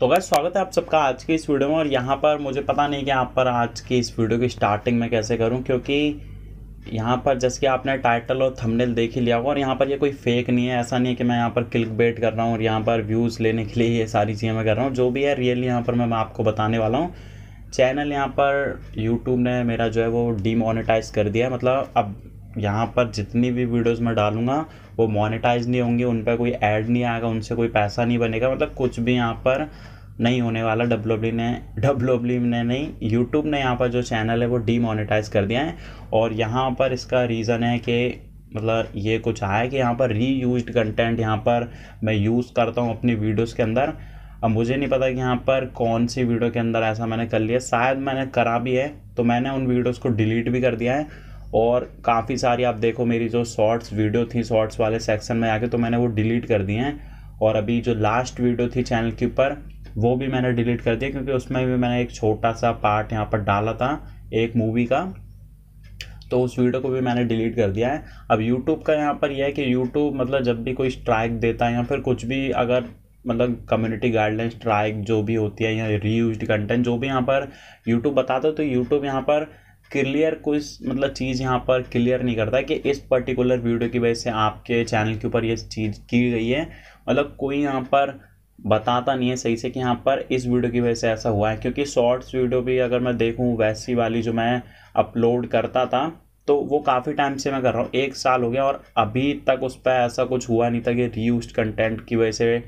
तो अगर स्वागत है आप सबका आज के इस वीडियो में और यहाँ पर मुझे पता नहीं कि आप पर आज की इस वीडियो की स्टार्टिंग में कैसे करूँ क्योंकि यहाँ पर जैसे कि आपने टाइटल और थंबनेल देख ही लिया होगा और यहाँ पर ये कोई फेक नहीं है ऐसा नहीं है कि मैं यहाँ पर क्लिक बेट कर रहा हूँ और यहाँ पर व्यूज़ लेने के लिए ये सारी चीज़ें मैं कर रहा हूँ जो भी है रियल यहाँ पर मैं, मैं आपको बताने वाला हूँ चैनल यहाँ पर यूट्यूब ने मेरा जो है वो डीमोनेटाइज कर दिया है मतलब अब यहाँ पर जितनी भी वीडियोस मैं डालूंगा वो मोनेटाइज नहीं होंगे उन पर कोई ऐड नहीं आएगा उनसे कोई पैसा नहीं बनेगा मतलब कुछ भी यहाँ पर नहीं होने वाला डब्ल्यू e ने डब्ल्यू e ने नहीं यूट्यूब ने यहाँ पर जो चैनल है वो डीमोनेटाइज कर दिया है और यहाँ पर इसका रीज़न है कि मतलब ये कुछ आया कि यहाँ पर री यूज कंटेंट यहाँ पर मैं यूज़ करता हूँ अपनी वीडियोस के अंदर अब मुझे नहीं पता कि यहाँ पर कौन सी वीडियो के अंदर ऐसा मैंने कर लिया शायद मैंने करा भी है तो मैंने उन वीडियोस को डिलीट भी कर दिया है और काफ़ी सारी आप देखो मेरी जो शॉर्ट्स वीडियो थी शॉर्ट्स वाले सेक्शन में आके तो मैंने वो डिलीट कर दिए हैं और अभी जो लास्ट वीडियो थी चैनल के ऊपर वो भी मैंने डिलीट कर दिया क्योंकि उसमें भी मैंने एक छोटा सा पार्ट यहाँ पर डाला था एक मूवी का तो उस वीडियो को भी मैंने डिलीट कर दिया है अब यूट्यूब का यहाँ पर यह है कि यूट्यूब मतलब जब भी कोई स्ट्राइक देता है या फिर कुछ भी अगर मतलब कम्युनिटी गाइडलाइन स्ट्राइक जो भी होती है या रीयूज कंटेंट जो भी यहाँ पर यूट्यूब बताता है तो यूट्यूब यहाँ पर क्लियर कोई मतलब चीज़ यहाँ पर क्लियर नहीं करता कि इस पर्टिकुलर वीडियो की वजह से आपके चैनल के ऊपर ये चीज़ की गई है मतलब कोई यहाँ पर बताता नहीं है सही से कि यहाँ पर इस वीडियो की वजह से ऐसा हुआ है क्योंकि शॉर्ट्स वीडियो भी अगर मैं देखूँ वैसी वाली जो मैं अपलोड करता था तो वो काफ़ी टाइम से मैं कर रहा हूँ एक साल हो गया और अभी तक उस पर ऐसा कुछ हुआ नहीं था कि रीयूज कंटेंट की वजह से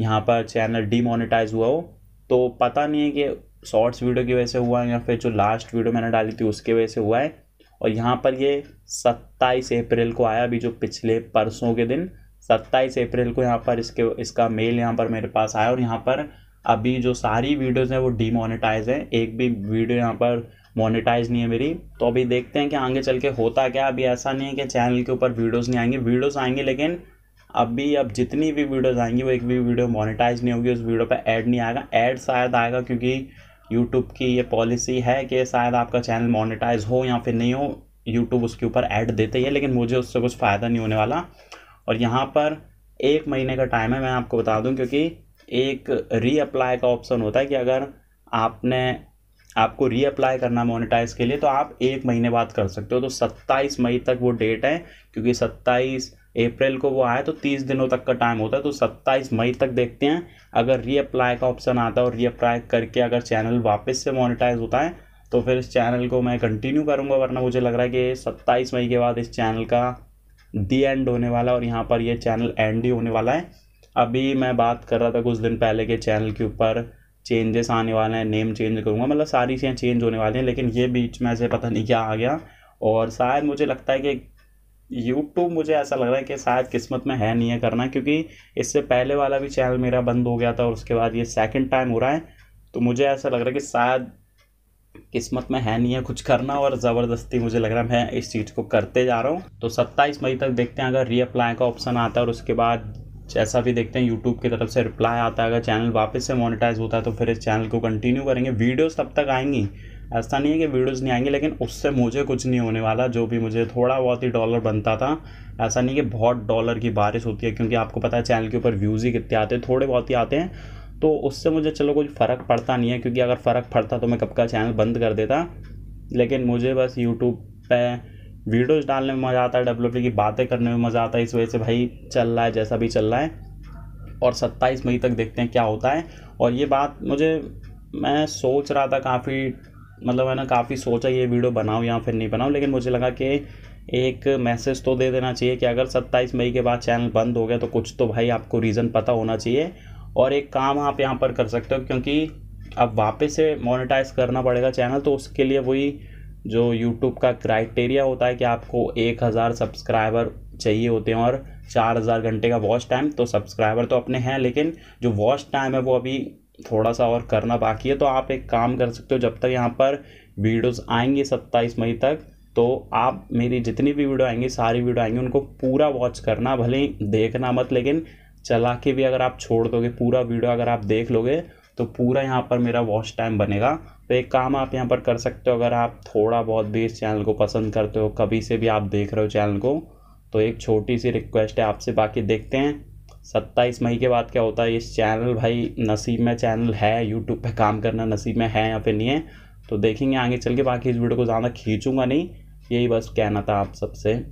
यहाँ पर चैनल डीमोनेटाइज हुआ हो तो पता नहीं है कि शॉर्ट्स वीडियो की वजह से हुआ है या फिर जो लास्ट वीडियो मैंने डाली थी उसके वजह से हुआ है और यहाँ पर ये सत्ताईस अप्रैल को आया अभी जो पिछले परसों के दिन सत्ताईस अप्रैल को यहाँ पर इसके इसका मेल यहाँ पर मेरे पास आया और यहाँ पर अभी जो सारी वीडियोज़ हैं वो डीमोनेटाइज हैं एक भी वीडियो यहाँ पर मोनेटाइज नहीं है मेरी तो अभी देखते हैं कि आगे चल के होता क्या अभी ऐसा नहीं है कि चैनल के ऊपर वीडियोस नहीं आएंगे वीडियोस आएंगे लेकिन अभी अब जितनी भी वीडियोज़ आएंगी वो एक भी वीडियो मोनिटाइज नहीं होगी उस वीडियो पर ऐड नहीं आएगा ऐड शायद आएगा क्योंकि यूट्यूब की ये पॉलिसी है कि शायद आपका चैनल मोनिटाइज हो या फिर नहीं हो यूट्यूब उसके ऊपर ऐड देते है लेकिन मुझे उससे कुछ फ़ायदा नहीं होने वाला और यहाँ पर एक महीने का टाइम है मैं आपको बता दूँ क्योंकि एक रीअप्लाई का ऑप्शन होता है कि अगर आपने आपको रीअप्लाई करना मोनेटाइज के लिए तो आप एक महीने बाद कर सकते हो तो 27 मई तक वो डेट है क्योंकि 27 अप्रैल को वो आया तो तीस दिनों तक का टाइम होता है तो सत्ताईस मई तक देखते हैं अगर रीअप्लाई का ऑप्शन आता है और रीअप्लाई करके अगर चैनल वापस से मोनिटाइज होता है तो फिर इस चैनल को मैं कंटिन्यू करूँगा वरना मुझे लग रहा है कि सत्ताईस मई के बाद इस चैनल का दी एंड होने वाला और यहाँ पर यह चैनल एंड ही होने वाला है अभी मैं बात कर रहा था कुछ दिन पहले के चैनल के ऊपर चेंजेस आने वाले हैं नेम चेंज करूँगा मतलब सारी चीज़ें चेंज होने वाली हैं लेकिन ये बीच में से पता नहीं क्या आ गया और शायद मुझे लगता है कि यूट्यूब मुझे ऐसा लग रहा है कि शायद किस्मत में है नहीं है करना क्योंकि इससे पहले वाला भी चैनल मेरा बंद हो गया था और उसके बाद ये सेकंड टाइम हो रहा है तो मुझे ऐसा लग रहा है कि शायद किस्मत में है नहीं है कुछ करना और ज़बरदस्ती मुझे लग रहा है मैं इस चीज़ को करते जा रहा हूँ तो सत्ताईस मई तक देखते हैं अगर रीअप्लाई का ऑप्शन आता है और उसके बाद जैसा भी देखते हैं यूट्यूब की तरफ से रिप्लाई आता है अगर चैनल वापस से मोनिटाइज होता है तो फिर इस चैनल को कंटिन्यू करेंगे वीडियोस तब तक आएंगी ऐसा नहीं है कि वीडियोज़ नहीं आएंगे लेकिन उससे मुझे कुछ नहीं होने वाला जो भी मुझे थोड़ा बहुत ही डॉलर बनता था ऐसा नहीं कि बहुत डॉलर की बारिश होती है क्योंकि आपको पता है चैनल के ऊपर व्यूज़ ही कितने आते हैं थोड़े बहुत ही आते हैं तो उससे मुझे चलो कोई फ़र्क पड़ता नहीं है क्योंकि अगर फ़र्क पड़ता तो मैं कब का चैनल बंद कर देता लेकिन मुझे बस यूट्यूब पर वीडियोस डालने में मज़ा आता है डब्ल्यू की बातें करने में मज़ा आता है इस वजह से भाई चल रहा है जैसा भी चल रहा है और सत्ताईस मई तक देखते हैं क्या होता है और ये बात मुझे मैं सोच रहा था काफ़ी मतलब मैंने काफ़ी सोचा ये वीडियो बनाऊँ या फिर नहीं बनाऊँ लेकिन मुझे लगा कि एक मैसेज तो दे देना चाहिए कि अगर सत्ताईस मई के बाद चैनल बंद हो गया तो कुछ तो भाई आपको रीज़न पता होना चाहिए और एक काम आप यहाँ पर कर सकते हो क्योंकि अब वापस से मोनेटाइज करना पड़ेगा चैनल तो उसके लिए वही जो यूट्यूब का क्राइटेरिया होता है कि आपको एक हज़ार सब्सक्राइबर चाहिए होते हैं और चार हज़ार घंटे का वॉच टाइम तो सब्सक्राइबर तो अपने हैं लेकिन जो वॉच टाइम है वो अभी थोड़ा सा और करना बाकी है तो आप एक काम कर सकते हो जब तक यहाँ पर वीडियोस आएंगे सत्ताईस मई तक तो आप मेरी जितनी भी वीडियो आएंगी सारी वीडियो आएंगी उनको पूरा वॉच करना भले ही देखना मत लेकिन चला के भी अगर आप छोड़ दोगे पूरा वीडियो अगर आप देख लोगे तो पूरा यहाँ पर मेरा वॉच टाइम बनेगा तो एक काम आप यहाँ पर कर सकते हो अगर आप थोड़ा बहुत भी इस चैनल को पसंद करते हो कभी से भी आप देख रहे हो चैनल को तो एक छोटी सी रिक्वेस्ट है आपसे बाकी देखते हैं सत्ताईस मई के बाद क्या होता है इस चैनल भाई नसीब में चैनल है यूट्यूब पे काम करना नसीब में है या फिर नहीं है तो देखेंगे आगे चल के बाकी इस वीडियो को ज़्यादा खींचूंगा नहीं यही बस कहना था आप सबसे